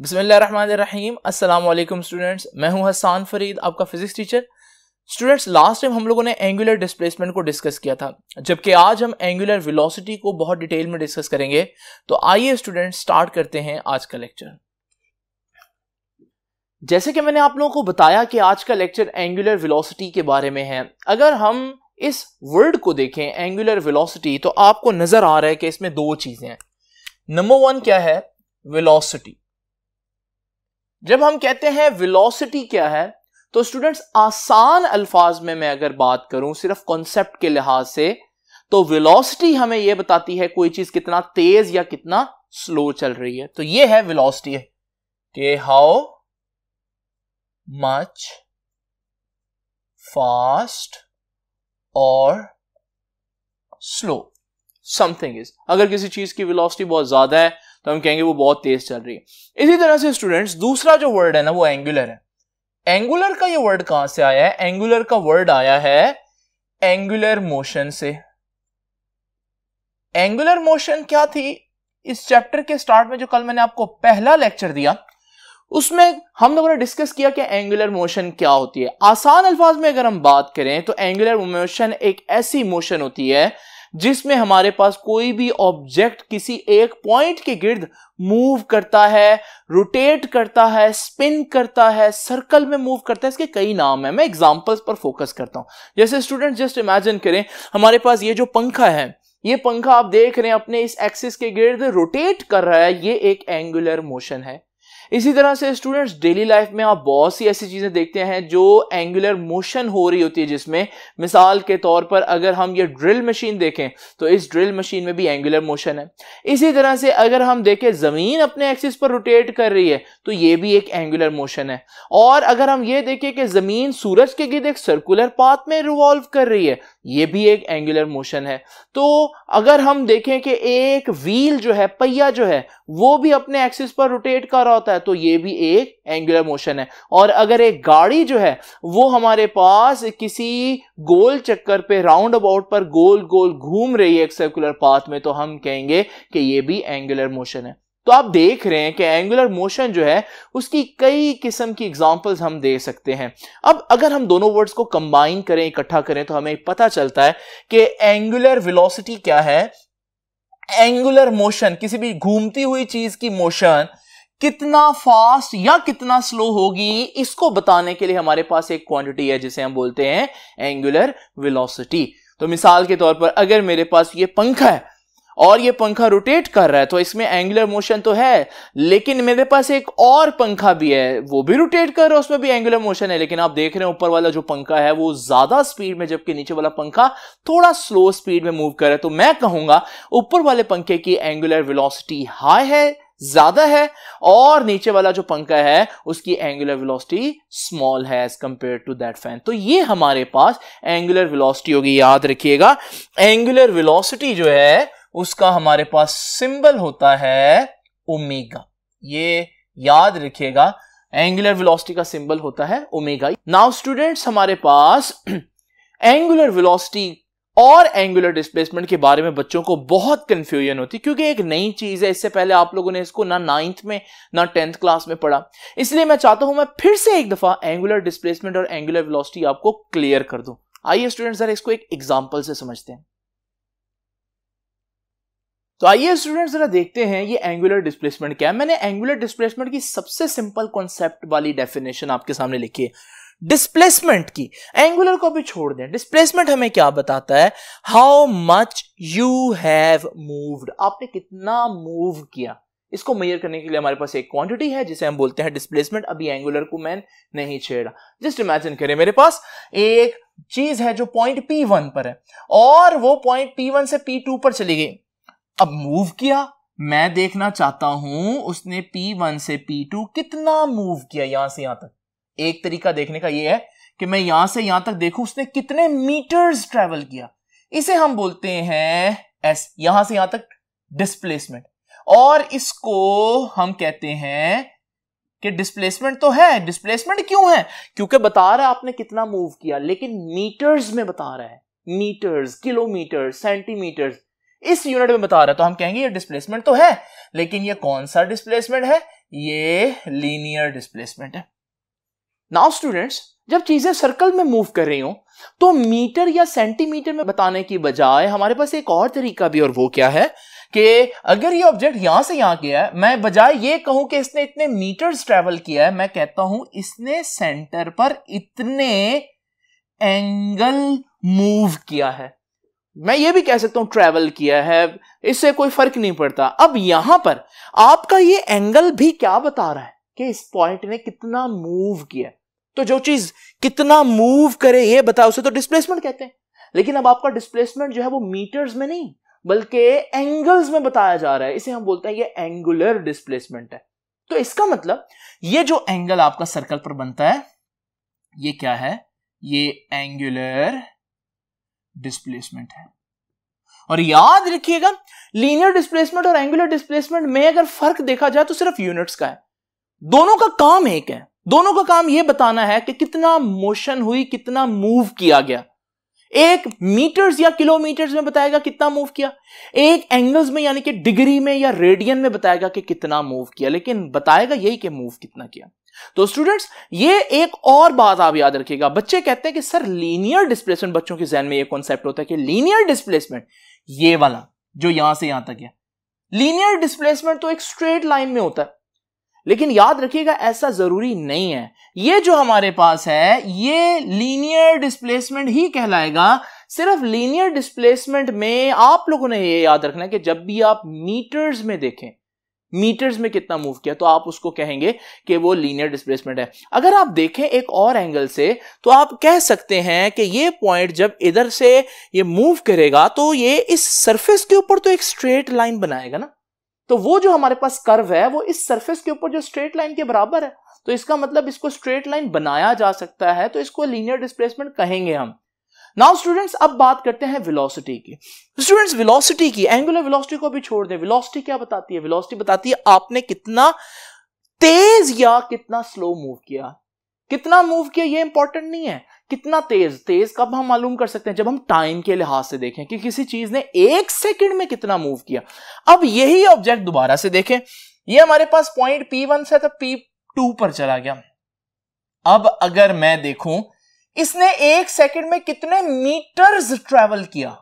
बसमीम अल्लाम स्टूडेंट्स मैं हूं हसान फरीद आपका physics teacher students last time हम लोगों ने एंगुलर डिस्प्लेसमेंट को डिस्कस किया था जबकि आज हम एंगुलर वेलोसिटी को बहुत डिटेल में डिस्कस करेंगे तो आइए स्टूडेंट्स स्टार्ट करते हैं आज का लेक्चर जैसे कि मैंने आप लोगों को बताया कि आज का लेक्चर एंगुलर वेलोसिटी के बारे में है अगर हम इस वर्ड को देखें एंगुलर वेलोसिटी तो आपको नजर आ रहा है कि इसमें दो चीजें हैं नंबर वन क्या है वेलोसिटी जब हम कहते हैं वेलोसिटी क्या है तो स्टूडेंट्स आसान अल्फाज में मैं अगर बात करूं सिर्फ कॉन्सेप्ट के लिहाज से तो वेलोसिटी हमें यह बताती है कोई चीज कितना तेज या कितना स्लो चल रही है तो यह है विलोसिटी के हाउ मच फास्ट और स्लो समथिंग इज अगर किसी चीज की विलोसिटी बहुत ज्यादा है तो हम कहेंगे वो बहुत तेज चल रही है इसी तरह से स्टूडेंट्स दूसरा जो वर्ड है ना वो एंगुलर है एंगुलर का ये वर्ड कहां से आया है एंगुलर का वर्ड आया है एंगुलर मोशन से एंगुलर मोशन क्या थी इस चैप्टर के स्टार्ट में जो कल मैंने आपको पहला लेक्चर दिया उसमें हम लोगों ने डिस्कस किया कि एंगुलर मोशन क्या होती है आसान अल्फाज में अगर हम बात करें तो एंगुलर मोशन एक ऐसी मोशन होती है जिसमें हमारे पास कोई भी ऑब्जेक्ट किसी एक पॉइंट के गिर्द मूव करता है रोटेट करता है स्पिन करता है सर्कल में मूव करता है इसके कई नाम है मैं एग्जाम्पल्स पर फोकस करता हूं जैसे स्टूडेंट जस्ट इमेजिन करें हमारे पास ये जो पंखा है ये पंखा आप देख रहे हैं अपने इस एक्सिस के गिर्द रोटेट कर रहा है ये एक एंगुलर मोशन है इसी तरह से स्टूडेंट्स डेली लाइफ में आप बहुत सी ऐसी चीज़ें देखते हैं जो एंगुलर मोशन हो रही होती है जिसमें मिसाल के तौर पर अगर हम ये ड्रिल मशीन देखें तो इस ड्रिल मशीन में भी एंगुलर मोशन है इसी तरह से अगर हम देखें ज़मीन अपने एक्सिस पर रोटेट कर रही है तो ये भी एक एंगुलर मोशन है और अगर हम ये देखें कि ज़मीन सूरज के गिरद एक सर्कुलर पाथ में रिवॉल्व कर रही है ये भी एक एंगुलर मोशन है तो अगर हम देखें कि एक व्हील जो है पहिया जो है वो भी अपने एक्सिस पर रोटेट कर रहा होता है तो ये भी एक एंगुलर मोशन है और अगर एक गाड़ी जो है वो हमारे पास किसी गोल चक्कर पे राउंड अबाउट पर गोल गोल घूम रही है एक सर्कुलर पाथ में तो हम कहेंगे कि ये भी एंगुलर मोशन है तो आप देख रहे हैं कि एंगुलर मोशन जो है उसकी कई किस्म की एग्जांपल्स हम दे सकते हैं अब अगर हम दोनों वर्ड्स को कंबाइन करें इकट्ठा करें तो हमें पता चलता है कि एंगुलर वेलोसिटी क्या है एंगुलर मोशन किसी भी घूमती हुई चीज की मोशन कितना फास्ट या कितना स्लो होगी इसको बताने के लिए हमारे पास एक क्वांटिटी है जिसे हम बोलते हैं एंगुलर विलोसिटी तो मिसाल के तौर पर अगर मेरे पास ये पंखा है और ये पंखा रोटेट कर रहा है तो इसमें एंगुलर मोशन तो है लेकिन मेरे पास एक और पंखा भी है वो भी रोटेट कर रहा है उसमें भी एंगुलर मोशन है लेकिन आप देख रहे हैं ऊपर वाला जो पंखा है वो ज्यादा स्पीड में जबकि नीचे वाला पंखा थोड़ा स्लो स्पीड में मूव कर रहा है तो मैं कहूंगा ऊपर वाले पंखे की एंगुलर विलोसिटी हाई है ज्यादा है और नीचे वाला जो पंखा है उसकी एंगुलर वेलोसिटी स्मॉल है as compare to that fan तो ये हमारे पास एंगुलर वेलोसिटी होगी याद रखिएगा एंगुलर वेलोसिटी जो है उसका हमारे पास सिंबल होता है ओमेगा ये याद रखिएगा एंगुलर वेलोसिटी का सिंबल होता है ओमेगा नाउ स्टूडेंट्स हमारे पास एंगुलर वेलोसिटी और एंगुलर डिस्प्लेसमेंट के बारे में बच्चों को बहुत कंफ्यूजन होती है क्योंकि एक नई चीज है इससे पहले आप लोगों ने इसको ना नाइन्थ में ना टेंथ क्लास में पढ़ा इसलिए मैं चाहता हूं मैं फिर से एक दफा एंगुलर डिस्प्लेसमेंट और एंगुलर वेलोसिटी आपको क्लियर कर दूं आइए स्टूडेंट्स सर इसको एक एग्जांपल से समझते हैं तो आइए स्टूडेंट्स जरा देखते हैं ये एंगुलर डिस्प्लेसमेंट क्या है मैंने एंगुलर डिस्प्लेसमेंट की सबसे सिंपल कॉन्सेप्ट वाली डेफिनेशन आपके सामने लिखी है डिस्प्लेसमेंट की एंगुलर को भी छोड़ दें डिस्प्लेसमेंट हमें क्या बताता है how much you have moved आपने कितना मूव किया इसको मेजर करने के लिए हमारे पास एक क्वांटिटी है जिसे हम बोलते हैं डिस्प्लेसमेंट अभी एंगुलर को मैं नहीं छेड़ा जस्ट इमेजिन करें मेरे पास एक चीज है जो पॉइंट पी वन पर है और वो पॉइंट पी वन से पी टू पर चली गई अब मूव किया मैं देखना चाहता हूं उसने P1 से P2 कितना मूव किया यहां से यहां तक एक तरीका देखने का यह है कि मैं यहां से यहां तक देखूं उसने कितने मीटर्स ट्रेवल किया इसे हम बोलते हैं एस यहां से यहां तक डिस्प्लेसमेंट और इसको हम कहते हैं कि डिस्प्लेसमेंट तो है डिस्प्लेसमेंट क्यों है क्योंकि बता रहा है आपने कितना मूव किया लेकिन मीटर्स में बता रहा है मीटर्स किलोमीटर सेंटीमीटर्स इस यूनिट में बता रहा है तो हम कहेंगे ये डिस्प्लेसमेंट तो है लेकिन ये कौन सा डिस्प्लेसमेंट है ये लीनियर डिस्प्लेसमेंट है नाउ स्टूडेंट्स जब चीजें सर्कल में मूव कर रही हो तो मीटर या सेंटीमीटर में बताने की बजाय हमारे पास एक और तरीका भी और वो क्या है कि अगर ये ऑब्जेक्ट यहां से यहां गया है मैं बजाय ये कहूं कि इसने इतने मीटर्स ट्रेवल किया है मैं कहता हूं इसने सेंटर पर इतने एंगल मूव किया है मैं ये भी कह सकता हूं ट्रैवल किया है इससे कोई फर्क नहीं पड़ता अब यहां पर आपका ये एंगल भी क्या बता रहा है कि इस पॉइंट ने कितना मूव किया तो जो चीज कितना मूव करे ये बता उसे तो डिस्प्लेसमेंट कहते हैं लेकिन अब आपका डिस्प्लेसमेंट जो है वो मीटर्स में नहीं बल्कि एंगल्स में बताया जा रहा है इसे हम बोलते हैं ये एंगुलर डिस्प्लेसमेंट है तो इसका मतलब ये जो एंगल आपका सर्कल पर बनता है ये क्या है ये एंगुलर डिस्प्लेसमेंट है और याद रखिएगा लीनियर डिस्प्लेसमेंट और एंगुलर डिस्प्लेसमेंट में अगर फर्क देखा जाए तो सिर्फ यूनिट्स का है दोनों का काम एक है दोनों का काम यह बताना है कि कितना मोशन हुई कितना मूव किया गया एक मीटर्स या किलोमीटर्स में बताएगा कितना मूव किया एक एंगल्स में यानी कि डिग्री में या रेडियन में बताएगा कि कितना मूव किया लेकिन बताएगा यही कि मूव कितना किया तो स्टूडेंट्स ये एक और बात आप याद रखिएगा बच्चे कहते हैं कि सर लीनियर डिस्प्लेसमेंट बच्चों के जहन में ये कॉन्सेप्ट होता है कि लीनियर डिस्प्लेसमेंट ये वाला जो यहां से यहां तक है लीनियर डिस्प्लेसमेंट तो एक स्ट्रेट लाइन में होता है लेकिन याद रखिएगा ऐसा जरूरी नहीं है ये जो हमारे पास है ये लीनियर डिस्प्लेसमेंट ही कहलाएगा सिर्फ लीनियर डिस्प्लेसमेंट में आप लोगों ने ये याद रखना है कि जब भी आप मीटर्स में देखें मीटर्स में कितना मूव किया तो आप उसको कहेंगे कि वो लीनियर डिस्प्लेसमेंट है अगर आप देखें एक और एंगल से तो आप कह सकते हैं कि ये पॉइंट जब इधर से ये मूव करेगा तो ये इस सरफेस के ऊपर तो एक स्ट्रेट लाइन बनाएगा ना तो वो जो हमारे पास कर्व है वो इस सरफेस के ऊपर जो स्ट्रेट लाइन के बराबर है तो इसका मतलब इसको स्ट्रेट लाइन बनाया जा सकता है तो इसको लीनियर डिस्प्लेसमेंट कहेंगे हम नाउ स्टूडेंट्स अब बात करते हैं वेलोसिटी की स्टूडेंट्स वेलोसिटी की एंगुलर वेलोसिटी को भी छोड़ दें वेलोसिटी क्या बताती है वेलोसिटी बताती है आपने कितना तेज या कितना स्लो मूव किया कितना मूव किया ये इंपॉर्टेंट नहीं है कितना तेज तेज कब हम मालूम कर सकते हैं जब हम टाइम के लिहाज से देखें कि किसी चीज ने एक सेकंड में कितना मूव किया अब यही ऑब्जेक्ट दोबारा से देखें ये हमारे पास पॉइंट पी वन से था पी टू पर चला गया अब अगर मैं देखूं इसने एक सेकंड में कितने मीटर्स ट्रेवल किया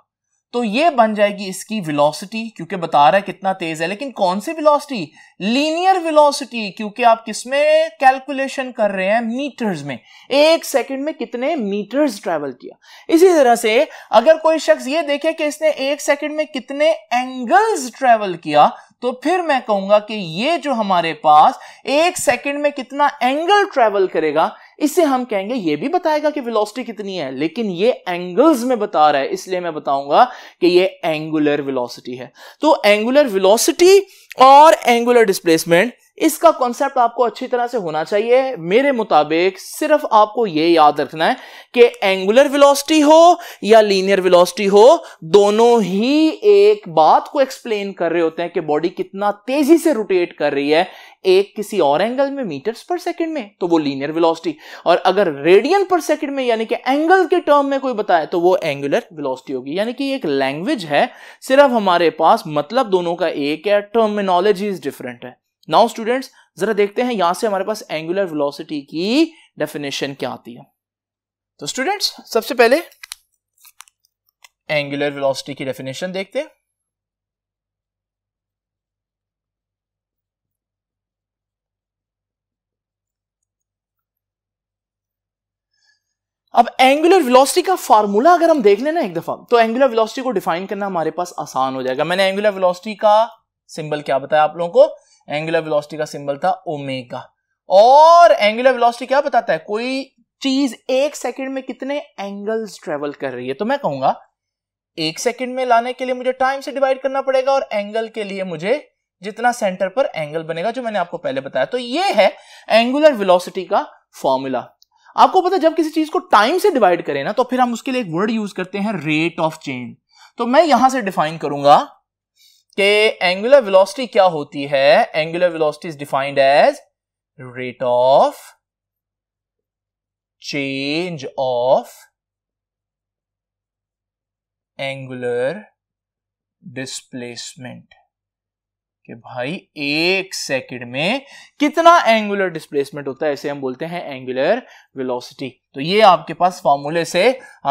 तो ये बन जाएगी इसकी वेलोसिटी क्योंकि बता रहा है कितना तेज है लेकिन कौन सी वेलोसिटी लीनियर वेलोसिटी क्योंकि आप किसमें कैलकुलेशन कर रहे हैं मीटर्स में एक सेकंड में कितने मीटर्स ट्रेवल किया इसी तरह से अगर कोई शख्स ये देखे कि इसने एक सेकंड में कितने एंगल्स ट्रेवल किया तो फिर मैं कहूंगा कि ये जो हमारे पास एक सेकंड में कितना एंगल ट्रेवल करेगा इसे हम कहेंगे ये भी बताएगा कि वेलोसिटी कितनी है लेकिन ये एंगल्स में बता रहा है इसलिए मैं बताऊंगा कि ये एंगुलर वेलोसिटी है तो एंगुलर वेलोसिटी और एंगुलर डिस्प्लेसमेंट इसका कॉन्सेप्ट आपको अच्छी तरह से होना चाहिए मेरे मुताबिक सिर्फ आपको यह याद रखना है कि एंगुलर वेलोसिटी हो या लीनियर वेलोसिटी हो दोनों ही एक बात को एक्सप्लेन कर रहे होते हैं कि बॉडी कितना तेजी से रोटेट कर रही है एक किसी और एंगल में मीटर्स पर सेकंड में तो वो लीनियर वेलोसिटी और अगर रेडियन पर सेकंड में यानी कि एंगल के टर्म में कोई बताए तो वो एंगुलर वेलोसिटी होगी यानी कि एक लैंग्वेज है सिर्फ हमारे पास मतलब दोनों का एक है टर्मिनोलॉजी इज डिफरेंट है नाउ स्टूडेंट्स जरा देखते हैं यहां से हमारे पास एंगुलर वेलोसिटी की डेफिनेशन क्या आती है तो स्टूडेंट्स सबसे पहले एंगुलर वेलोसिटी की डेफिनेशन देखते हैं अब एंगुलर वेलोसिटी का फार्मूला अगर हम देख लेना एक दफा तो एंगुलर वेलोसिटी को डिफाइन करना हमारे पास आसान हो जाएगा मैंने एंगुलर वेलोसिटी का सिंबल क्या बताया आप लोगों को एंगुलर वेलोसिटी का सिंबल था ओमेगा और एंगुलर वेलोसिटी क्या बताता है कोई चीज एक सेकंड में कितने एंगल्स ट्रेवल कर रही है तो मैं कहूंगा एक सेकंड में लाने के लिए मुझे टाइम से डिवाइड करना पड़ेगा और एंगल के लिए मुझे जितना सेंटर पर एंगल बनेगा जो मैंने आपको पहले बताया तो ये है एंगुलर वेलोसिटी का फॉर्मूला आपको पता जब किसी चीज को टाइम से डिवाइड करें ना तो फिर हम उसके लिए एक वर्ड यूज करते हैं रेट ऑफ चेंज तो मैं यहां से डिफाइन करूंगा कि एंगुलर वेलोसिटी क्या होती है angular velocity is defined as rate of change of angular displacement कि भाई एक सेकंड में कितना एंगुलर डिस्प्लेसमेंट होता है ऐसे हम बोलते हैं एंगुलर वेलोसिटी तो ये आपके पास फॉर्मूले से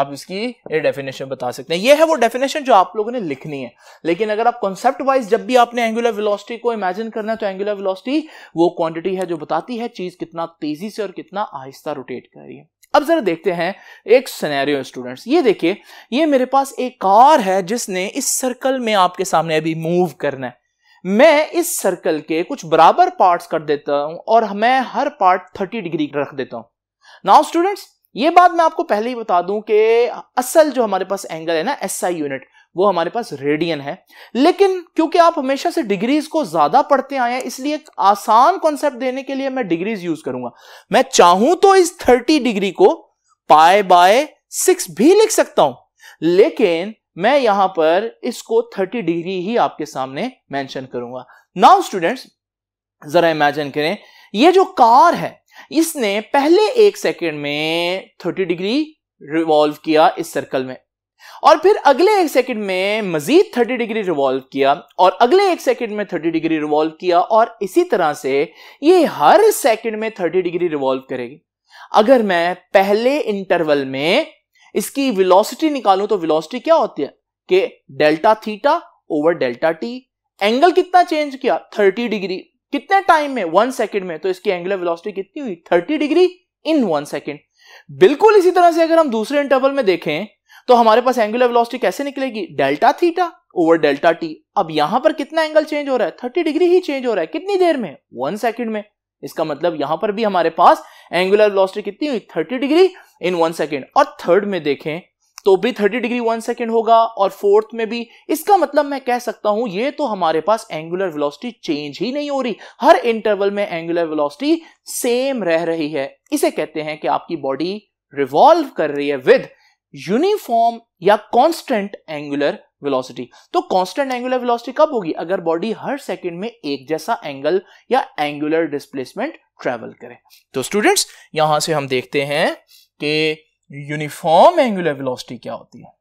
आप इसकी डेफिनेशन बता सकते हैं ये है वो डेफिनेशन जो आप लोगों ने लिखनी है लेकिन अगर आप कॉन्सेप्ट वाइज जब भी आपने एंगुलर वेलोसिटी को इमेजिन करना है तो एंगुलर वेलोसिटी वो क्वांटिटी है जो बताती है चीज कितना तेजी से और कितना आहिस्ता रोटेट कर रही है अब जरा देखते हैं एक सिनेरियो स्टूडेंट्स ये देखिए ये मेरे पास एक कार है जिसने इस सर्कल में आपके सामने अभी मूव करना है मैं इस सर्कल के कुछ बराबर पार्ट्स कर देता हूं और मैं हर पार्ट 30 डिग्री रख देता हूं नाउ स्टूडेंट्स ये बात मैं आपको पहले ही बता दूं कि असल जो हमारे पास एंगल है ना एस आई यूनिट वो हमारे पास रेडियन है लेकिन क्योंकि आप हमेशा से डिग्रीज को ज्यादा पढ़ते आए हैं इसलिए एक आसान कॉन्सेप्ट देने के लिए मैं डिग्रीज यूज करूंगा मैं चाहूं तो इस 30 डिग्री को पाए बाय सिक्स भी लिख सकता हूं लेकिन मैं यहां पर इसको 30 डिग्री ही आपके सामने मेंशन करूंगा नाउ स्टूडेंट्स जरा इमेजिन करें ये जो कार है इसने पहले एक सेकेंड में 30 डिग्री रिवॉल्व किया इस सर्कल में और फिर अगले एक सेकंड में मजीद 30 डिग्री रिवॉल्व किया और अगले एक सेकंड में 30 डिग्री रिवॉल्व किया और इसी तरह से ये हर सेकंड में 30 डिग्री रिवॉल्व करेगी अगर मैं पहले इंटरवल में इसकी वेलोसिटी निकालो तो वेलोसिटी क्या होती है कि delta theta over delta T angle कितना चेंज किया 30 डिग्री कितने टाइम में वन सेकेंड में तो इसकी एंगुलर वेलोसिटी कितनी हुई 30 डिग्री इन वन सेकेंड बिल्कुल इसी तरह से अगर हम दूसरे इंटरवल में देखें तो हमारे पास एंगुलर वेलोसिटी कैसे निकलेगी delta theta over delta T अब यहां पर कितना एंगल चेंज हो रहा है थर्टी डिग्री ही चेंज हो रहा है कितनी देर में वन सेकंड में इसका मतलब यहां पर भी हमारे पास एंगुलर ब्लॉस्टी कितनी हुई thirty degree in one second और थर्ड में देखें तो भी थर्टी डिग्री वन सेकेंड होगा और फोर्थ में भी इसका मतलब मैं कह सकता हूं ये तो हमारे पास एंगुलर वेलोसिटी चेंज ही नहीं हो रही हर इंटरवल में एंगुलर वेलोसिटी सेम रह रही है इसे कहते हैं कि आपकी बॉडी रिवॉल्व कर रही है विद यूनिफॉर्म या कांस्टेंट एंगुलर वेलोसिटी तो कांस्टेंट एंगुलर वेलोसिटी कब होगी अगर बॉडी हर सेकंड में एक जैसा एंगल या एंगुलर डिस्प्लेसमेंट ट्रेवल करे तो स्टूडेंट्स यहां से हम देखते हैं कि यूनिफॉर्म एंगुलर वेलोसिटी क्या होती है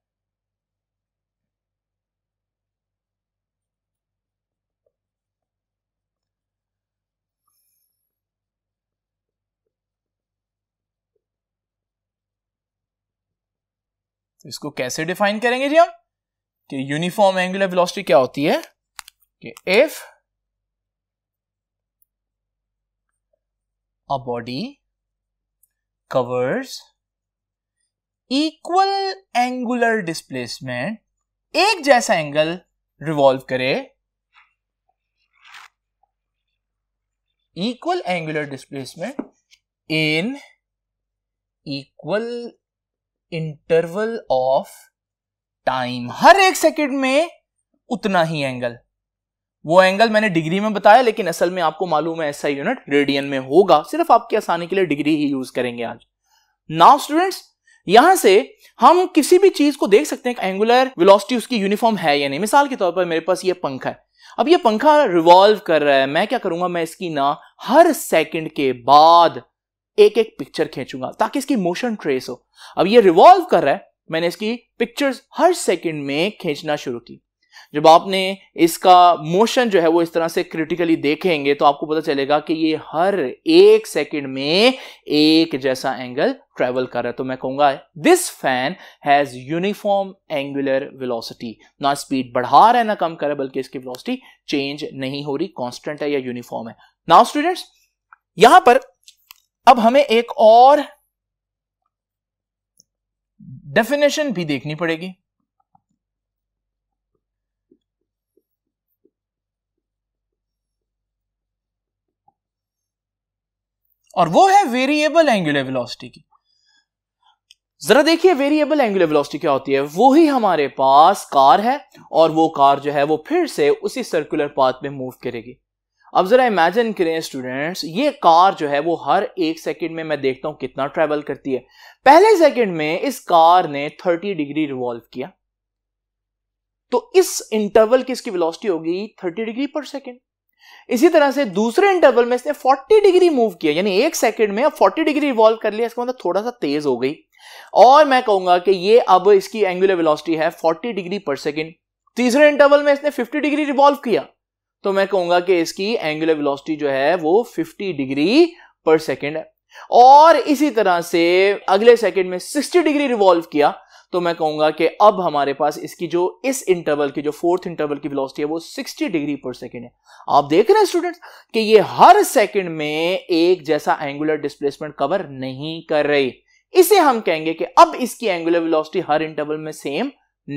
इसको कैसे डिफाइन करेंगे जी हम कि यूनिफॉर्म एंगुलर वेलोसिटी क्या होती है कि if a body covers equal angular displacement एक जैसा एंगल रिवॉल्व करे equal angular displacement in equal interval of time हर एक सेकेंड में उतना ही एंगल वो एंगल मैंने डिग्री में बताया लेकिन असल में आपको मालूम है ऐसा यूनिट रेडियन में होगा सिर्फ आपकी आसानी के लिए डिग्री ही यूज करेंगे आज नाउ स्टूडेंट्स यहां से हम किसी भी चीज को देख सकते हैं एंगुलर वेलोसिटी उसकी यूनिफॉर्म है या नहीं मिसाल के तौर पर मेरे पास ये पंखा है अब ये पंखा रिवॉल्व कर रहा है मैं क्या करूंगा मैं इसकी ना हर सेकंड के बाद एक एक पिक्चर खींचूंगा ताकि इसकी मोशन ट्रेस हो अब ये रिवॉल्व कर रहा है मैंने इसकी पिक्चर्स हर सेकंड में खींचना शुरू की जब आपने इसका मोशन जो है वो इस तरह से क्रिटिकली देखेंगे तो आपको पता चलेगा कि ये हर एक सेकंड में एक जैसा एंगल ट्रेवल कर रहा है तो मैं कहूंगा this fan has uniform angular velocity ना स्पीड बढ़ा रहा है ना कम कर रहा है बल्कि इसकी वेलोसिटी चेंज नहीं हो रही कॉन्स्टेंट है या यूनिफॉर्म है नाउ स्टूडेंट्स यहां पर अब हमें एक और डेफिनेशन भी देखनी पड़ेगी और वो है वेरिएबल एंगुलर वेलोसिटी की जरा देखिए वेरिएबल एंगुलर वेलोसिटी क्या होती है वो ही हमारे पास कार है और वो कार जो है वो फिर से उसी सर्कुलर पाथ में मूव करेगी अब ज़रा इमेजिन करें स्टूडेंट्स ये कार जो है वो हर एक सेकंड में मैं देखता हूं कितना ट्रेवल करती है पहले सेकंड में इस कार ने 30 डिग्री रिवॉल्व किया तो इस इंटरवल की इसकी वेलोसिटी होगी 30 डिग्री पर सेकंड इसी तरह से दूसरे इंटरवल में इसने 40 डिग्री मूव किया यानी एक सेकंड में अब 40 डिग्री रिवॉल्व कर लिया इसका मतलब थोड़ा सा तेज हो गई और मैं कहूंगा कि ये अब इसकी एंगुलर वेलोसिटी है 40 डिग्री पर सेकंड तीसरे इंटरवल में इसने 50 डिग्री रिवॉल्व किया तो मैं कहूंगा कि इसकी एंगुलर वेलोसिटी जो है वो 50 डिग्री पर सेकेंड है और इसी तरह से अगले सेकेंड में 60 डिग्री रिवॉल्व किया तो मैं कहूंगा कि अब हमारे पास इसकी जो इस इंटरवल की जो फोर्थ इंटरवल की वेलोसिटी है वो 60 डिग्री पर सेकेंड है आप देख रहे हैं स्टूडेंट्स कि ये हर सेकेंड में एक जैसा एंगुलर डिस्प्लेसमेंट कवर नहीं कर रही इसे हम कहेंगे कि अब इसकी एंगुलर वेलोसिटी हर इंटरवल में सेम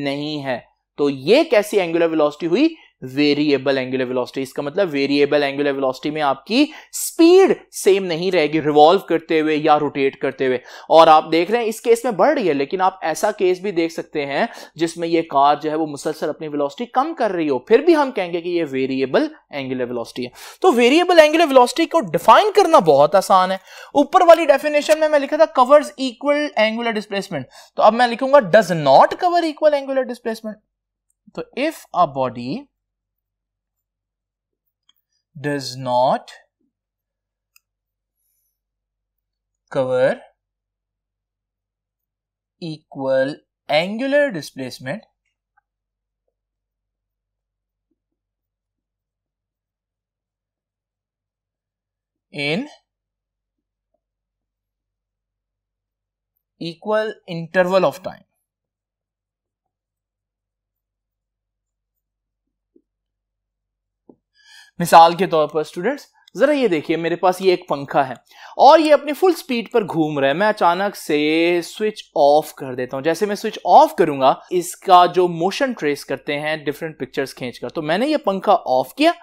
नहीं है तो ये कैसी एंगुलर वेलोसिटी हुई वेरिएबल एंगुलर वेलोसिटी इसका मतलब वेरिएबल एंगुलर वेलोसिटी में आपकी स्पीड सेम नहीं रहेगी रिवॉल्व करते हुए या रोटेट करते हुए और आप देख रहे हैं इस केस में बढ़ रही है लेकिन आप ऐसा केस भी देख सकते हैं जिसमें ये कार जो है वो मुसलसल अपनी वेलोसिटी कम कर रही हो फिर भी हम कहेंगे कि ये वेरिएबल एंगुलर वेलोसिटी है तो वेरिएबल एंगुलर वेलोसिटी को डिफाइन करना बहुत आसान है ऊपर वाली डेफिनेशन में मैं लिखा था कवर्स इक्वल एंगुलर डिस्प्लेसमेंट तो अब मैं लिखूंगा does not cover equal angular displacement तो if a body does not cover equal angular displacement in equal interval of time. मिसाल के तौर पर स्टूडेंट्स जरा ये देखिए मेरे पास ये एक पंखा है और ये अपने फुल स्पीड पर घूम रहा है मैं अचानक से स्विच ऑफ कर देता हूँ जैसे मैं स्विच ऑफ करूंगा इसका जो मोशन ट्रेस करते हैं डिफरेंट पिक्चर्स खींचकर तो मैंने ये पंखा ऑफ किया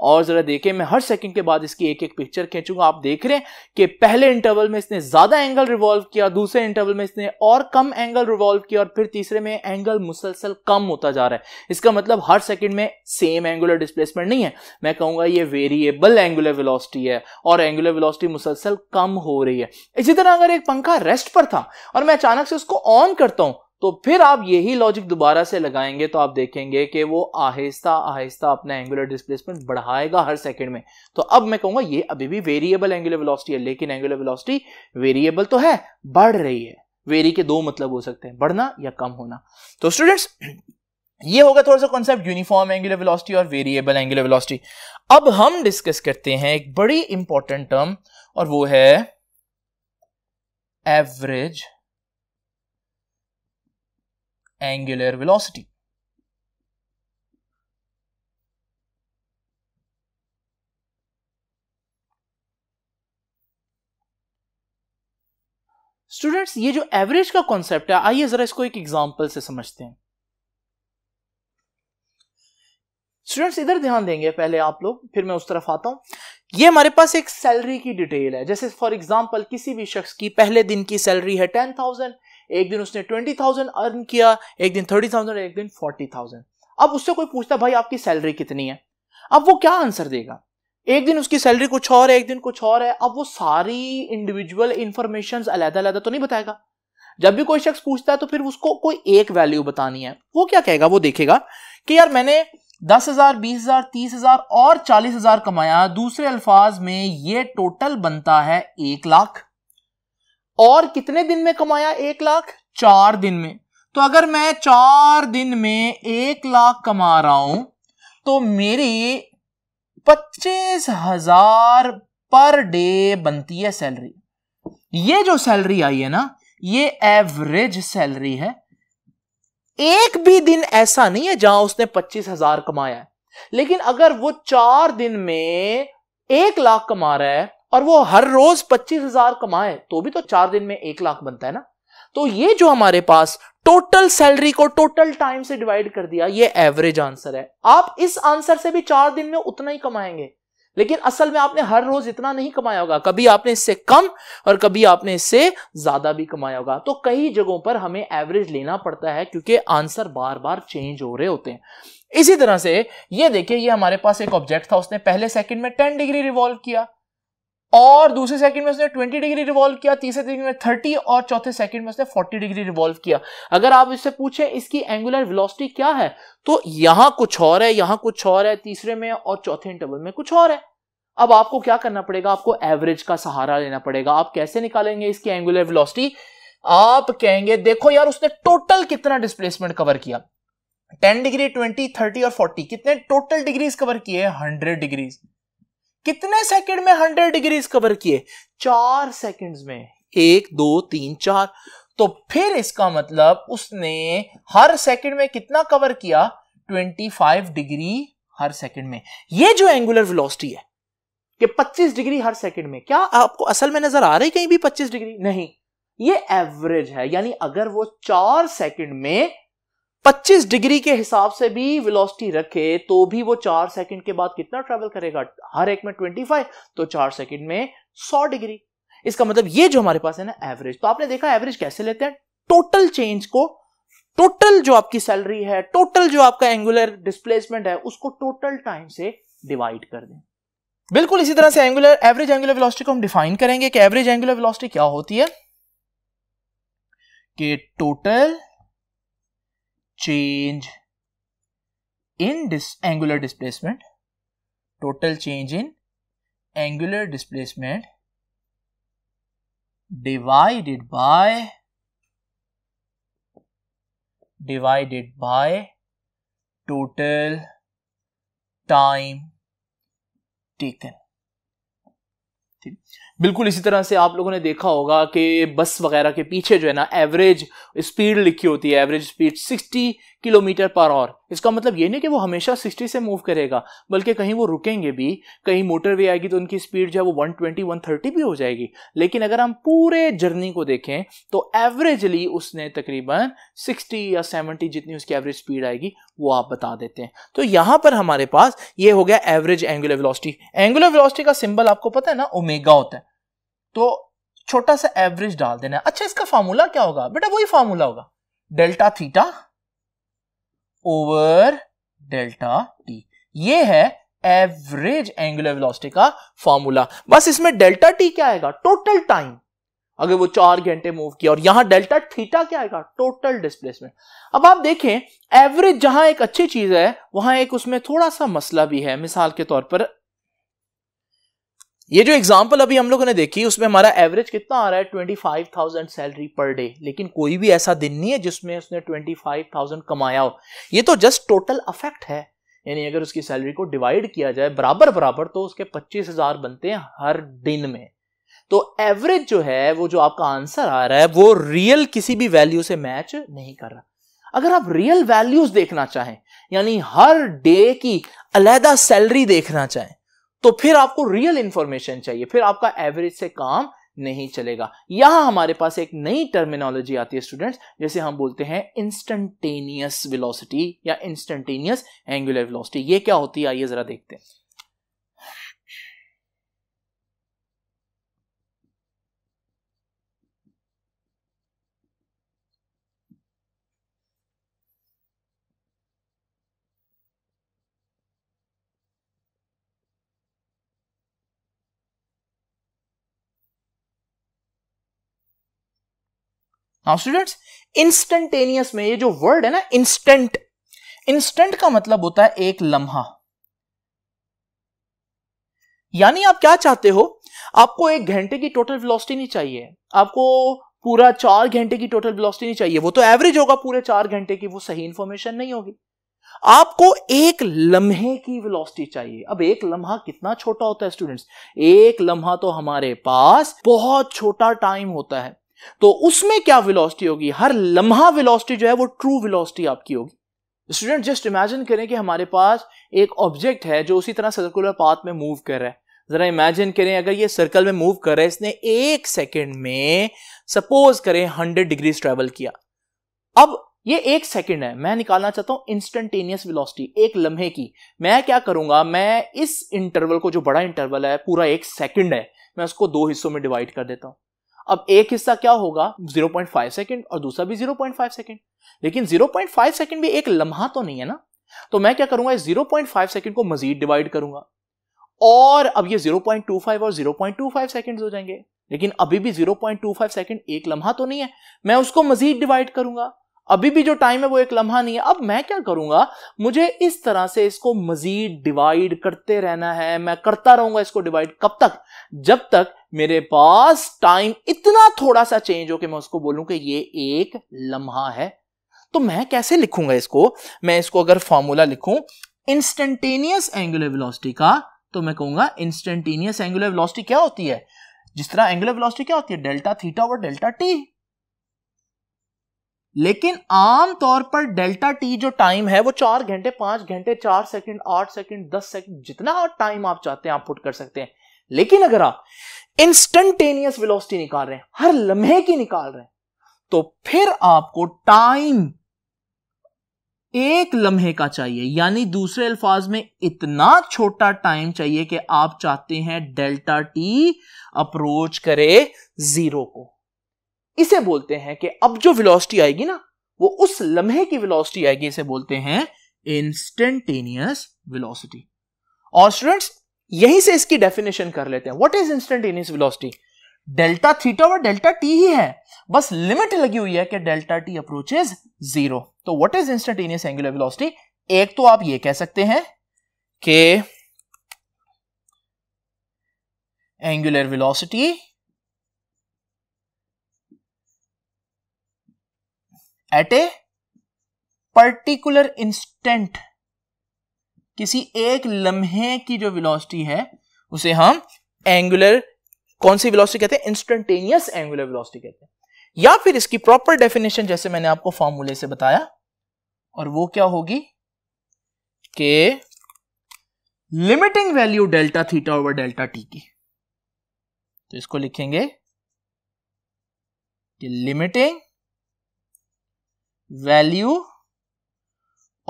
और ज़रा देखें मैं हर सेकंड के बाद इसकी एक एक पिक्चर खींचूंगा आप देख रहे हैं कि पहले इंटरवल में इसने ज़्यादा एंगल रिवॉल्व किया दूसरे इंटरवल में इसने और कम एंगल रिवॉल्व किया और फिर तीसरे में एंगल मुसलसल कम होता जा रहा है इसका मतलब हर सेकेंड में सेम एंगुलर डिस्प्लेसमेंट नहीं है मैं कहूँगा ये वेरिएबल एंगुलर विलॉसिटी है और एंगुलर विलॉसिटी मुसलसल कम हो रही है इसी तरह अगर एक पंखा रेस्ट पर था और मैं अचानक से उसको ऑन करता हूँ तो फिर आप यही लॉजिक दोबारा से लगाएंगे तो आप देखेंगे कि वो आहिस्ता आहिस्ता अपना एंगुलर डिस्प्लेसमेंट बढ़ाएगा हर सेकंड में तो अब मैं कहूंगा ये अभी भी वेरिएबल एंगुलर वेलोसिटी है लेकिन एंगुलर वेलोसिटी वेरिएबल तो है बढ़ रही है वेरी के दो मतलब हो सकते हैं बढ़ना या कम होना तो स्टूडेंट्स ये होगा थोड़ा सा कॉन्सेप्ट यूनिफॉर्म एंगुलर वेलोसिटी और वेरिएबल एंगुलर वेलोसिटी अब हम डिस्कस करते हैं एक बड़ी इंपॉर्टेंट टर्म और वो है एवरेज angular velocity. स्टूडेंट्स ये जो एवरेज का कॉन्सेप्ट है आइए जरा इसको एक एग्जांपल से समझते हैं स्टूडेंट्स इधर ध्यान देंगे पहले आप लोग फिर मैं उस तरफ आता हूं ये हमारे पास एक सैलरी की डिटेल है जैसे फॉर एग्जांपल किसी भी शख्स की पहले दिन की सैलरी है टेन थाउजेंड एक दिन उसने ट्वेंटी थाउजेंड अर्न किया एक दिन थर्टी थाउजेंड एक दिन फोर्टी थाउजेंड अब उससे कोई पूछता भाई आपकी सैलरी कितनी है अब वो क्या आंसर देगा एक दिन उसकी सैलरी कुछ और है एक दिन कुछ और है अब वो सारी इंडिविजुअल इंफॉर्मेशन अलहदा अलहदा तो नहीं बताएगा जब भी कोई शख्स पूछता है तो फिर उसको कोई एक वैल्यू बतानी है वो क्या कहेगा वो देखेगा कि यार मैंने दस हजार बीस हजार तीस हजार और चालीस हजार कमाया दूसरे अल्फाज में ये टोटल बनता है एक लाख और कितने दिन में कमाया एक लाख चार दिन में तो अगर मैं चार दिन में एक लाख कमा रहा हूं तो मेरी पच्चीस हजार पर डे बनती है सैलरी ये जो सैलरी आई है ना ये एवरेज सैलरी है एक भी दिन ऐसा नहीं है जहां उसने पच्चीस हजार कमाया है लेकिन अगर वो चार दिन में एक लाख कमा रहा है और वो हर रोज पच्चीस हजार कमाए तो भी तो चार दिन में एक लाख बनता है ना तो ये जो हमारे पास टोटल सैलरी को टोटल टाइम से डिवाइड कर दिया ये एवरेज आंसर है आप इस आंसर से भी चार दिन में उतना ही कमाएंगे लेकिन असल में आपने हर रोज इतना नहीं कमाया होगा कभी आपने इससे कम और कभी आपने इससे ज्यादा भी कमाया होगा तो कई जगहों पर हमें एवरेज लेना पड़ता है क्योंकि आंसर बार बार चेंज हो रहे होते हैं इसी तरह से ये देखिए ये हमारे पास एक ऑब्जेक्ट था उसने पहले सेकंड में टेन डिग्री रिवॉल्व किया और दूसरे सेकंड में उसने 20 डिग्री रिवॉल्व किया तीसरे सेकंड में 30 और चौथे सेकंड में उसने 40 डिग्री रिवॉल्व किया अगर आप इससे पूछें इसकी एंगुलर वेलोसिटी क्या है तो यहां कुछ और है यहां कुछ और है तीसरे में और चौथे इंटरवल में कुछ और है अब आपको क्या करना पड़ेगा आपको एवरेज का सहारा लेना पड़ेगा आप कैसे निकालेंगे इसकी एंगुलर वेलोसिटी आप कहेंगे देखो यार उसने टोटल कितना डिस्प्लेसमेंट कवर किया 10 डिग्री 20 30 और 40 कितने टोटल डिग्रीज कवर किए 100 डिग्रीज कितने सेकंड में हंड्रेड डिग्रीज कवर किए चार सेकंड्स में एक दो तीन चार तो फिर इसका मतलब उसने हर सेकंड में कितना कवर किया 25 डिग्री हर सेकंड में ये जो एंगुलर वेलोसिटी है कि 25 डिग्री हर सेकंड में क्या आपको असल में नजर आ रही कहीं भी 25 डिग्री नहीं ये एवरेज है यानी अगर वो चार सेकंड में 25 डिग्री के हिसाब से भी वेलोसिटी रखे तो भी वो चार सेकंड के बाद कितना ट्रेवल करेगा हर एक में 25 तो चार सेकंड में 100 डिग्री इसका मतलब ये जो हमारे पास है ना एवरेज तो आपने देखा एवरेज कैसे लेते हैं टोटल चेंज को टोटल जो आपकी सैलरी है टोटल जो आपका एंगुलर डिस्प्लेसमेंट है उसको टोटल टाइम से डिवाइड कर दें बिल्कुल इसी तरह से एंगुलर एवरेज एंगुलर वेलोसिटी को हम डिफाइन करेंगे कि एवरेज एंगुलर वेलोसिटी क्या होती है कि total change in this angular displacement total change in angular displacement divided by divided by total time taken बिल्कुल इसी तरह से आप लोगों ने देखा होगा कि बस वगैरह के पीछे जो है ना एवरेज स्पीड लिखी होती है average speed 60 kilometer per hour इसका मतलब ये नहीं कि वो हमेशा 60 से मूव करेगा बल्कि कहीं वो रुकेंगे भी कहीं मोटरवे आएगी तो उनकी स्पीड जो है वो 120 130 भी हो जाएगी लेकिन अगर हम पूरे जर्नी को देखें तो एवरेजली उसने तकरीबन 60 या 70 जितनी उसकी एवरेज स्पीड आएगी वो आप बता देते हैं तो यहां पर हमारे पास ये हो गया average angular velocity angular velocity का सिंबल आपको पता है ना ओमेगा होता है तो छोटा सा एवरेज डाल देना अच्छा इसका फार्मूला क्या होगा बेटा वही फार्मूला होगा delta theta over delta T ये है एवरेज एंगुलर वेलोसिटी का फॉर्मूला बस इसमें डेल्टा टी क्या आएगा टोटल टाइम अगर वो चार घंटे मूव किया और यहां डेल्टा थीटा क्या आएगा टोटल डिस्प्लेसमेंट अब आप देखें एवरेज जहां एक अच्छी चीज है वहां एक उसमें थोड़ा सा मसला भी है मिसाल के तौर पर ये जो एग्जाम्पल अभी हम लोगों ने देखी उसमें हमारा एवरेज कितना आ रहा है twenty five thousand salary per day लेकिन कोई भी ऐसा दिन नहीं है जिसमें उसने ट्वेंटी फाइव थाउजेंड कमाया हो ये तो जस्ट टोटल अफेक्ट है यानी अगर उसकी सैलरी को डिवाइड किया जाए बराबर बराबर तो उसके पच्चीस हजार बनते हैं हर दिन में तो एवरेज जो है वो जो आपका आंसर आ रहा है वो रियल किसी भी वैल्यू से मैच नहीं कर रहा अगर आप रियल वैल्यूज देखना चाहें यानी हर डे की अलहदा सैलरी देखना चाहें तो फिर आपको रियल इंफॉर्मेशन चाहिए फिर आपका एवरेज से काम नहीं चलेगा यहां हमारे पास एक नई टर्मिनोलॉजी आती है स्टूडेंट्स जैसे हम बोलते हैं इंस्टेंटेनियस वेलोसिटी या इंस्टेंटेनियस एंगुलर वेलोसिटी ये क्या होती है आइए जरा देखते हैं नाउ स्टूडेंट्स इंस्टेंटेनियस में ये जो वर्ड है ना इंस्टेंट इंस्टेंट का मतलब होता है एक लम्हा यानी आप क्या चाहते हो आपको एक घंटे की टोटल वेलोसिटी नहीं चाहिए आपको पूरा चार घंटे की टोटल वेलोसिटी नहीं चाहिए वो तो एवरेज होगा पूरे चार घंटे की वो सही इंफॉर्मेशन नहीं होगी आपको एक लम्हे की वेलोसिटी चाहिए अब एक लम्हा कितना छोटा होता है स्टूडेंट्स एक लम्हा तो हमारे पास बहुत छोटा टाइम होता है तो उसमें क्या विलोसिटी होगी हर लम्हा विलोसिटी जो है वो ट्रू विलोसिटी आपकी होगी स्टूडेंट जस्ट इमेजिन करें कि हमारे पास एक ऑब्जेक्ट है जो उसी तरह सर्कुलर पाथ में मूव कर रहा है जरा इमेजिन करें अगर ये सर्कल में मूव कर रहा है इसने एक सेकेंड में सपोज करें हंड्रेड डिग्रीज ट्रेवल किया अब ये एक सेकेंड है मैं निकालना चाहता हूं इंस्टेंटेनियस विलोसिटी एक लम्हे की मैं क्या करूंगा मैं इस इंटरवल को जो बड़ा इंटरवल है पूरा एक सेकेंड है मैं उसको दो हिस्सों में डिवाइड कर देता हूं अब एक हिस्सा क्या होगा 0.5 सेकंड और दूसरा भी 0.5 सेकंड लेकिन 0.5 सेकंड भी एक लम्हा तो नहीं है ना तो मैं क्या करूंगा इस 0.5 सेकंड को मजीद डिवाइड करूंगा और अब ये 0.25 और 0.25 सेकंड्स हो जाएंगे लेकिन अभी भी 0.25 सेकंड एक लम्हा तो नहीं है मैं उसको मजीद डिवाइड करूंगा अभी भी जो टाइम है वो एक लम्हा नहीं है अब मैं क्या करूंगा मुझे इस तरह से इसको मजीद डिवाइड करते रहना है मैं करता रहूंगा इसको डिवाइड कब तक जब तक मेरे पास टाइम इतना थोड़ा सा चेंज हो कि मैं उसको बोलूं कि ये एक लम्हा है तो मैं कैसे लिखूंगा इसको मैं इसको अगर फॉर्मूला लिखूं इंस्टेंटेनियस एंगुलर वेलोसिटी का तो मैं कहूंगा इंस्टेंटेनियस एंगुलर वेलोसिटी क्या होती है जिस तरह एंगुलर वेलोसिटी क्या होती है डेल्टा थीटा और डेल्टा टी लेकिन आम तौर पर डेल्टा टी जो टाइम है वो चार घंटे पांच घंटे चार सेकंड आठ सेकंड दस सेकंड जितना टाइम आप चाहते हैं आप पुट कर सकते हैं लेकिन अगर आप इंस्टेंटेनियस वेलोसिटी निकाल रहे हैं हर लम्हे की निकाल रहे हैं तो फिर आपको टाइम एक लम्हे का चाहिए यानी दूसरे अल्फाज में इतना छोटा टाइम चाहिए कि आप चाहते हैं डेल्टा टी अप्रोच करे जीरो को इसे बोलते हैं कि अब जो वेलोसिटी आएगी ना वो उस लम्हे की वेलोसिटी आएगी इसे बोलते हैं इंस्टेंटेनियस वेलोसिटी और स्टूडेंट्स यहीं से इसकी डेफिनेशन कर लेते हैं what is instantaneous velocity delta theta और डेल्टा टी ही है बस लिमिट लगी हुई है कि डेल्टा टी अप्रोचेज जीरो तो what is instantaneous angular velocity एक तो आप ये कह सकते हैं कि angular velocity at a particular instant किसी एक लम्हे की जो वेलोसिटी है उसे हम एंगुलर कौन सी वेलोसिटी कहते हैं इंस्टेंटेनियस एंगुलर वेलोसिटी कहते हैं या फिर इसकी प्रॉपर डेफिनेशन जैसे मैंने आपको फॉर्मूले से बताया और वो क्या होगी के limiting value delta theta over delta T की तो इसको लिखेंगे कि limiting value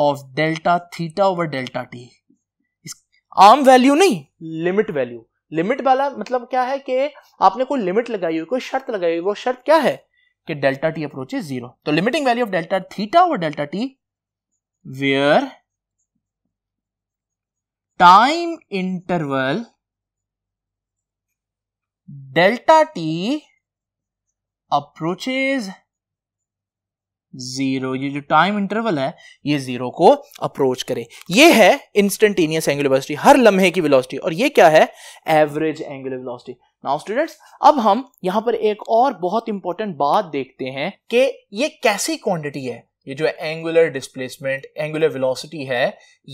of delta theta over delta T आम वैल्यू नहीं लिमिट वैल्यू लिमिट वाला मतलब क्या है कि आपने कोई लिमिट लगाई हुई कोई शर्त लगाई हुई वो शर्त क्या है कि delta T approach is zero तो limiting value of delta theta over delta T where time interval delta T approaches zero ये जो टाइम इंटरवल है ये जीरो को अप्रोच करे ये है इंस्टेंटेनियस एंगुलर वेलोसिटी हर लम्हे की वेलोसिटी और ये क्या है average angular velocity now students अब हम यहां पर एक और बहुत इंपॉर्टेंट बात देखते हैं कि ये कैसी क्वांटिटी है ये जो एंगुलर डिस्प्लेसमेंट एंगुलर वेलोसिटी है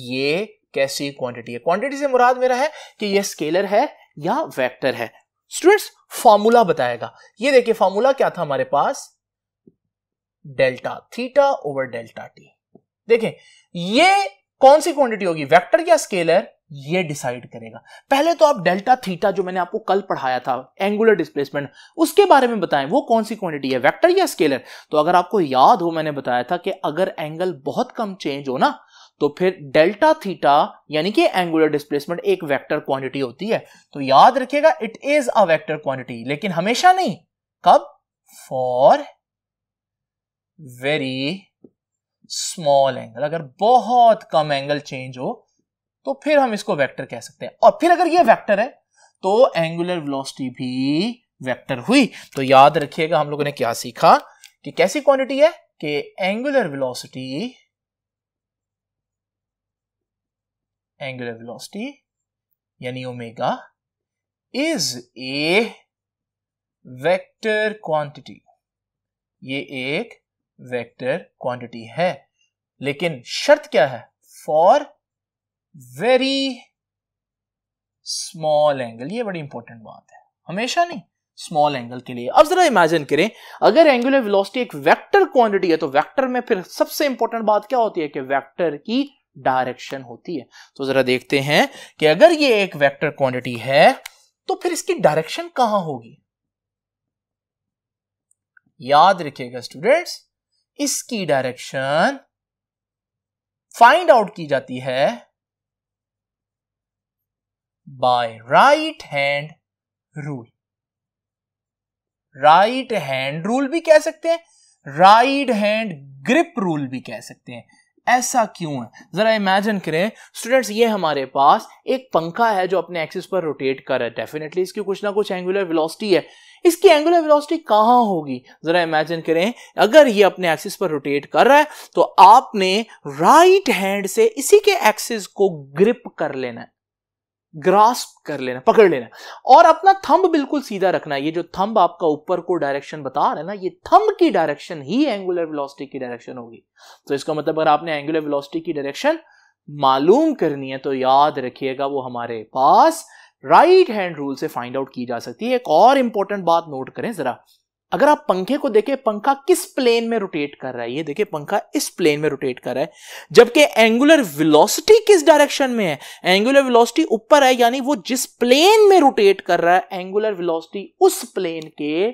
ये कैसी क्वांटिटी है क्वांटिटी से मुराद मेरा है कि ये स्केलर है या वेक्टर है स्टूडेंट्स फॉर्मूला बताएगा ये देखिए फॉर्मूला क्या था हमारे पास delta theta over delta T देखें ये कौन सी क्वांटिटी होगी वेक्टर या स्केलर ये डिसाइड करेगा पहले तो आप डेल्टा थीटा जो मैंने आपको कल पढ़ाया था एंगुलर डिस्प्लेसमेंट उसके बारे में बताएं वो कौन सी क्वांटिटी है वेक्टर या स्केलर तो अगर आपको याद हो मैंने बताया था कि अगर एंगल बहुत कम चेंज हो ना तो फिर डेल्टा थीटा यानी कि एंगुलर डिस्प्लेसमेंट एक वेक्टर क्वांटिटी होती है तो याद रखिएगा it is a vector quantity लेकिन हमेशा नहीं कब फॉर वेरी स्मॉल एंगल अगर बहुत कम एंगल चेंज हो तो फिर हम इसको वेक्टर कह सकते हैं और फिर अगर ये वेक्टर है तो एंगुलर वेलोसिटी भी वेक्टर हुई तो याद रखिएगा हम लोगों ने क्या सीखा कि कैसी क्वांटिटी है कि एंगुलर वेलोसिटी एंगुलर वेलोसिटी यानी omega is a vector quantity ये एक वेक्टर क्वांटिटी है लेकिन शर्त क्या है फॉर वेरी स्मॉल एंगल ये बड़ी इंपॉर्टेंट बात है हमेशा नहीं स्मॉल एंगल के लिए अब जरा इमेजिन करें अगर एंगुलर वेलोसिटी एक वेक्टर क्वांटिटी है तो वेक्टर में फिर सबसे इंपॉर्टेंट बात क्या होती है कि वेक्टर की डायरेक्शन होती है तो जरा देखते हैं कि अगर ये एक वेक्टर क्वांटिटी है तो फिर इसकी डायरेक्शन कहां होगी याद रखिएगा स्टूडेंट्स इसकी डायरेक्शन फाइंड आउट की जाती है by right hand rule right hand rule भी कह सकते हैं राइट हैंड ग्रिप रूल भी कह सकते हैं ऐसा क्यों है ज़रा इमेजिन करें स्टूडेंट्स ये हमारे पास एक पंखा है जो अपने एक्सिस पर रोटेट कर रहा है डेफिनेटली इसकी कुछ ना कुछ एंगुलर वेलोसिटी है इसकी एंगुलर वेलोसिटी कहाँ होगी ज़रा इमेजिन करें अगर ये अपने एक्सिस पर रोटेट कर रहा है तो आपने राइट हैंड से इसी के एक्सिस को ग्रिप कर लेना है ग्रास्प कर लेना पकड़ लेना और अपना थंब बिल्कुल सीधा रखना ये जो थंब आपका ऊपर को डायरेक्शन बता रहे ना ये थंब की डायरेक्शन ही एंगुलर वेलोसिटी की डायरेक्शन होगी तो इसका मतलब अगर आपने एंगुलर वेलोसिटी की डायरेक्शन मालूम करनी है तो याद रखिएगा वो हमारे पास राइट हैंड रूल से फाइंड आउट की जा सकती है एक और इंपॉर्टेंट बात नोट करें जरा अगर आप पंखे को देखें पंखा किस प्लेन में रोटेट कर रहा है ये देखिए पंखा इस प्लेन में रोटेट कर रहा है जबकि एंगुलर वेलोसिटी किस डायरेक्शन में है एंगुलर वेलोसिटी ऊपर है यानी वो जिस प्लेन में रोटेट कर रहा है एंगुलर वेलोसिटी उस प्लेन के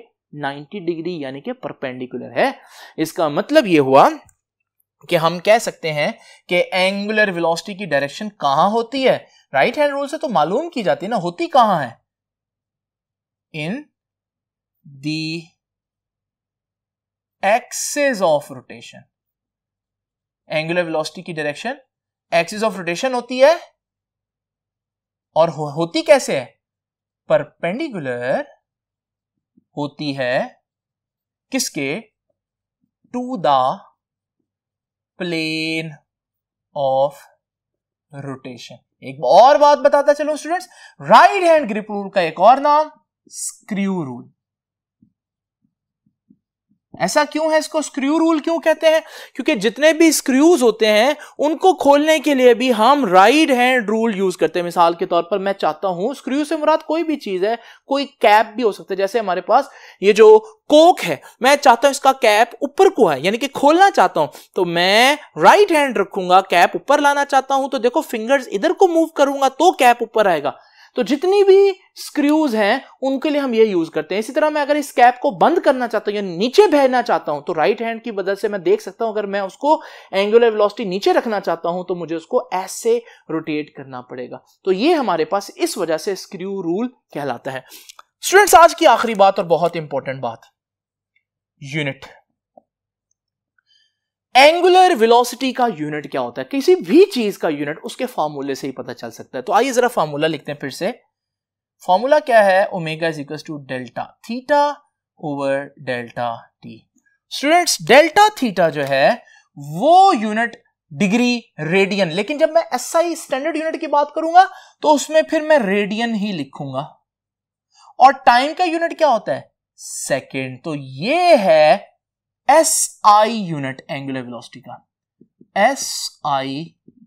90 डिग्री यानी कि परपेंडिकुलर है इसका मतलब ये हुआ कि हम कह सकते हैं कि एंगुलर वेलोसिटी की डायरेक्शन कहां होती है राइट हैंड रूल से तो मालूम की जाती है ना होती कहां है in the axis of rotation angular velocity की डायरेक्शन एक्सेस ऑफ रोटेशन होती है और हो, होती कैसे है परपेंडिकुलर होती है किसके to the plane of rotation एक और बात बताता चलो students right hand grip rule का एक और नाम स्क्रू रूल ऐसा क्यों है इसको स्क्रू रूल क्यों कहते हैं क्योंकि जितने भी स्क्रूज होते हैं उनको खोलने के लिए भी हम राइट हैंड रूल यूज करते हैं मिसाल के तौर पर मैं चाहता हूं स्क्रू से मुराद कोई भी चीज है कोई कैप भी हो सकता है जैसे हमारे पास ये जो कोक है मैं चाहता हूं इसका कैप ऊपर को है यानी कि खोलना चाहता हूं तो मैं राइट हैंड रखूंगा कैप ऊपर लाना चाहता हूं तो देखो फिंगर्स इधर को मूव करूंगा तो कैप ऊपर आएगा तो जितनी भी स्क्रूज हैं उनके लिए हम ये यूज करते हैं इसी तरह मैं अगर इस कैप को बंद करना चाहता हूं या नीचे बहना चाहता हूं तो राइट हैंड की मदद से मैं देख सकता हूं अगर मैं उसको एंगुलर वेलोसिटी नीचे रखना चाहता हूं तो मुझे उसको ऐसे रोटेट करना पड़ेगा तो ये हमारे पास इस वजह से स्क्रू रूल कहलाता है स्टूडेंट्स आज की आखिरी बात और बहुत इंपॉर्टेंट बात यूनिट एंगुलर वेलोसिटी का यूनिट क्या होता है किसी भी चीज का यूनिट उसके फॉर्मूले से ही पता चल सकता है तो आइए जरा फॉर्मूला लिखते हैं फिर से फॉर्मूला क्या है omega is equal to delta theta over delta T students delta theta जो है वो यूनिट डिग्री रेडियन लेकिन जब मैं एसआई स्टैंडर्ड यूनिट की बात करूंगा तो उसमें फिर मैं रेडियन ही लिखूंगा और टाइम का यूनिट क्या होता है सेकेंड तो ये है S I unit angular velocity का एस आई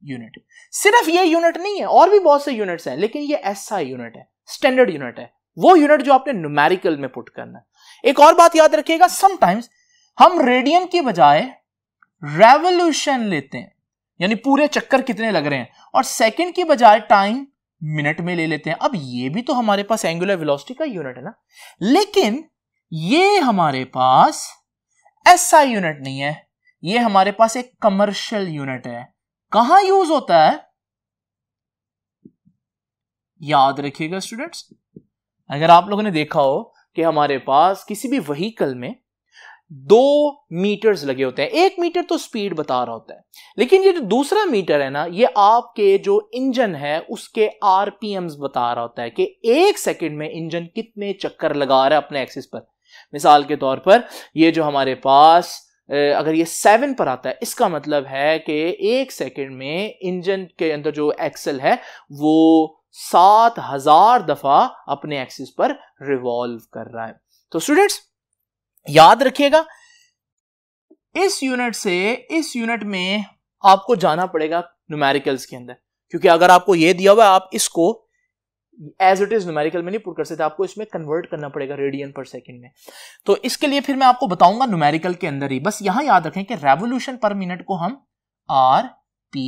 यूनिट सिर्फ ये यूनिट नहीं है और भी बहुत से यूनिट्स हैं लेकिन ये एस आई यूनिट है स्टैंडर्ड यूनिट है वो यूनिट जो आपने न्यूमेरिकल में पुट करना है एक और बात याद रखिएगा समटाइम्स हम रेडियन की बजाय रेवोल्यूशन लेते हैं यानी पूरे चक्कर कितने लग रहे हैं और सेकंड की बजाय टाइम मिनट में ले लेते हैं अब ये भी तो हमारे पास एंगुलर वेलोसिटी का यूनिट है ना लेकिन ये हमारे पास ऐसा यूनिट नहीं है ये हमारे पास एक कमर्शियल यूनिट है कहां यूज होता है याद रखिएगा स्टूडेंट्स अगर आप लोगों ने देखा हो कि हमारे पास किसी भी वहीकल में दो मीटर्स लगे होते हैं एक मीटर तो स्पीड बता रहा होता है लेकिन ये जो दूसरा मीटर है ना ये आपके जो इंजन है उसके आरपीएम्स बता रहा होता है कि एक सेकंड में इंजन कितने चक्कर लगा रहा है अपने एक्सिस पर मिसाल के तौर पर ये जो हमारे पास अगर ये सेवन पर आता है इसका मतलब है कि एक सेकंड में इंजन के अंदर जो एक्सल है वो सात हजार दफा अपने एक्सिस पर रिवॉल्व कर रहा है तो स्टूडेंट्स याद रखिएगा इस यूनिट से इस यूनिट में आपको जाना पड़ेगा न्यूमेरिकल्स के अंदर क्योंकि अगर आपको ये दिया हुआ है आप इसको एज इट इज न्यूमेरिकल में नहीं पुट कर सकते तो आपको इसमें कन्वर्ट करना पड़ेगा रेडियन पर सेकंड में तो इसके लिए फिर मैं आपको बताऊंगा न्यूमेरिकल के अंदर ही बस यहां याद रखें कि रेवोल्यूशन पर मिनट को हम आर पी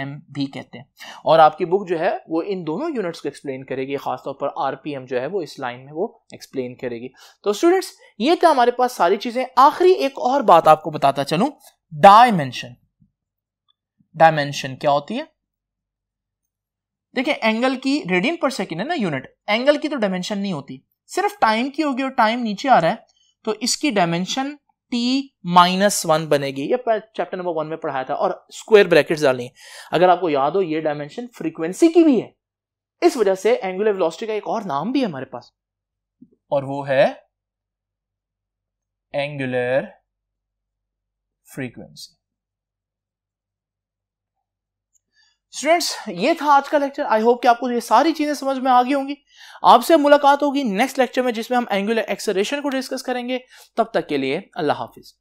एम भी कहते हैं और आपकी बुक जो है वो इन दोनों यूनिट्स को एक्सप्लेन करेगी खासतौर पर आरपीएम जो है वो इस लाइन में वो एक्सप्लेन करेगी तो स्टूडेंट्स ये था हमारे पास सारी चीजें आखिरी एक और बात आपको बताता चलू डायमेंशन डायमेंशन क्या होती है देखिए एंगल की रेडियन पर सेकेंड है ना यूनिट एंगल की तो डायमेंशन नहीं होती सिर्फ टाइम की होगी और टाइम नीचे आ रहा है तो इसकी डायमेंशन टी माइनस वन बनेगी ये चैप्टर नंबर वन में पढ़ाया था और स्क्वायर ब्रैकेट डालनी है अगर आपको याद हो ये डायमेंशन फ्रीक्वेंसी की भी है इस वजह से एंगुलर वेलोसिटी का एक और नाम भी है हमारे पास और वो है एंगुलर फ्रीक्वेंसी स्टूडेंट्स ये था आज का लेक्चर आई होप कि आपको ये सारी चीजें समझ में आ गई होंगी आपसे मुलाकात होगी नेक्स्ट लेक्चर में जिसमें हम एंगुलर एक्सरेशन को डिस्कस करेंगे तब तक के लिए अल्लाह हाफिज़